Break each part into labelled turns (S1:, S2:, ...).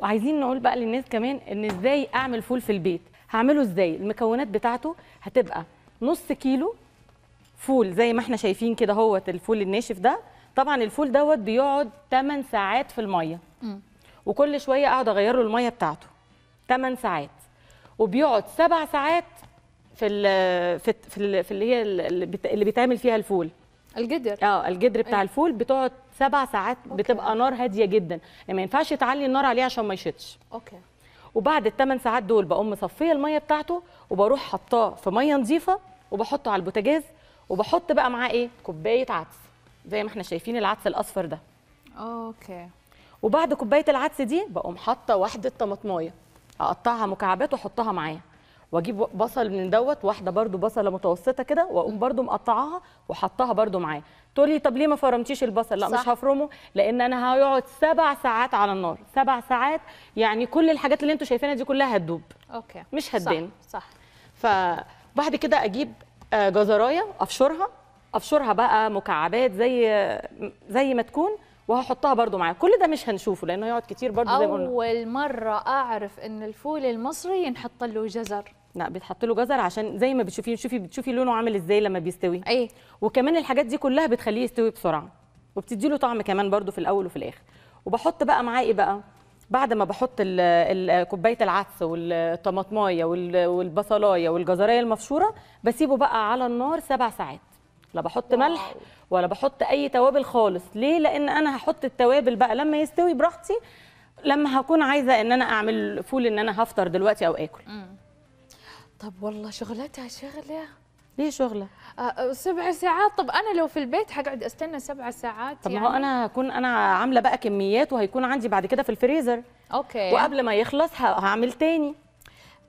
S1: وعايزين نقول بقى للناس كمان ان ازاي اعمل فول في البيت هعمله ازاي المكونات بتاعته هتبقى نص كيلو فول زي ما احنا شايفين كده هوت الفول الناشف ده طبعا الفول دوت بيقعد 8 ساعات في الميه وكل شويه اقعد اغير له الميه بتاعته 8 ساعات وبيقعد 7 ساعات في في في اللي هي اللي بيتعمل فيها الفول القدر اه القدر بتاع أيه. الفول بتقعد سبع ساعات أوكي. بتبقى نار هاديه جدا يعني ما ينفعش تعلي النار عليه عشان ما يشتش اوكي وبعد الثمان ساعات دول بقوم مصفيه الميه بتاعته وبروح حطاه في ميه نظيفه وبحطه على البوتاجاز وبحط بقى معاه ايه كوبايه عدس زي ما احنا شايفين العدس الاصفر ده
S2: اوكي
S1: وبعد كوبايه العدس دي بقوم حاطه واحده طماطمايه اقطعها مكعبات واحطها معاه واجيب بصل من دوت واحده برده بصله متوسطه كده واقوم برده مقطعاها وحطها برده معاه تقول لي طب ليه ما فرمتيش البصل لا صح. مش هفرمه لان انا هيقعد سبع ساعات على النار سبع ساعات يعني كل الحاجات اللي انتوا شايفينها دي كلها هتدوب
S2: اوكي مش هتبان صح, صح.
S1: فبعد كده اجيب آه، جزرايه افشرها افشرها بقى مكعبات زي زي ما تكون وهحطها برده معاه كل ده مش هنشوفه لانه هيقعد كتير برده زي ما قلنا
S2: اول مره اعرف ان الفول المصري ينحط له جزر
S1: لا بيتحط له جزر عشان زي ما بتشوفيه شوفي بتشوفي لونه عامل ازاي لما بيستوي ايه وكمان الحاجات دي كلها بتخليه يستوي بسرعه وبتدي له طعم كمان برده في الاول وفي الاخر وبحط بقى معاه ايه بقى بعد ما بحط كوبايه العدس والطماطمايه والبصلايه والجزرايه المفشوره بسيبه بقى على النار سبع ساعات لا بحط ملح ولا بحط اي توابل خالص ليه لان انا هحط التوابل بقى لما يستوي براحتي لما هكون عايزه ان انا اعمل فول ان انا هفطر دلوقتي او اكل
S2: م. طب والله شغلتها شغله ليه شغله؟ آه،, أه سبع ساعات طب انا لو في البيت حقعد استنى سبع ساعات طب يعني؟ ما هو يعني.
S1: انا هكون انا عامله بقى كميات وهيكون عندي بعد كده في الفريزر
S2: اوكي وقبل ما يخلص هعمل تاني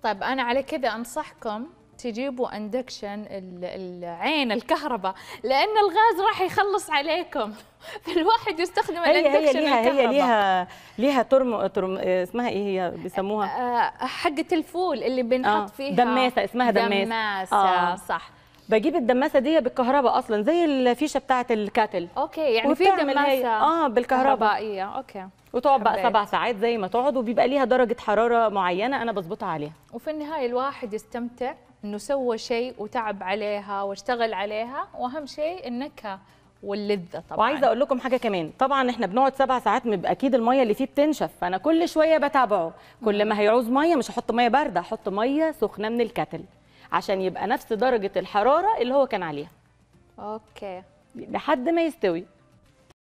S2: طيب انا على كده انصحكم تجيبوا اندكشن العين الكهرباء لان الغاز راح يخلص عليكم فالواحد يستخدم هي هي ليها الكهرباء. هي ليها
S1: ليها ترم, ترم اسمها ايه هي بيسموها
S2: آه، حقه الفول اللي بنحط آه. فيها دماسه اسمها دماسه دماسه آه. صح
S1: بجيب الدماسه دي بالكهرباء اصلا زي الفيشه بتاعه الكاتل
S2: اوكي يعني في دماسه اه بالكهربائيه اوكي
S1: وتقعد بقى سبع ساعات زي ما تقعد وبيبقى ليها درجه حراره معينه انا بظبطها عليها
S2: وفي النهايه الواحد يستمتع انه سوى شيء وتعب عليها واشتغل عليها واهم شيء النكهه واللذه طبعا وعايزه اقول
S1: لكم حاجه كمان طبعا احنا بنقعد سبع ساعات بيبقى اكيد الميه اللي فيه بتنشف فانا كل شويه بتابعه كل ما هيعوز ميه مش هحط ميه بارده احط ميه سخنه من الكاتل عشان يبقى نفس درجه الحراره اللي هو كان عليها
S2: اوكي
S1: لحد ما يستوي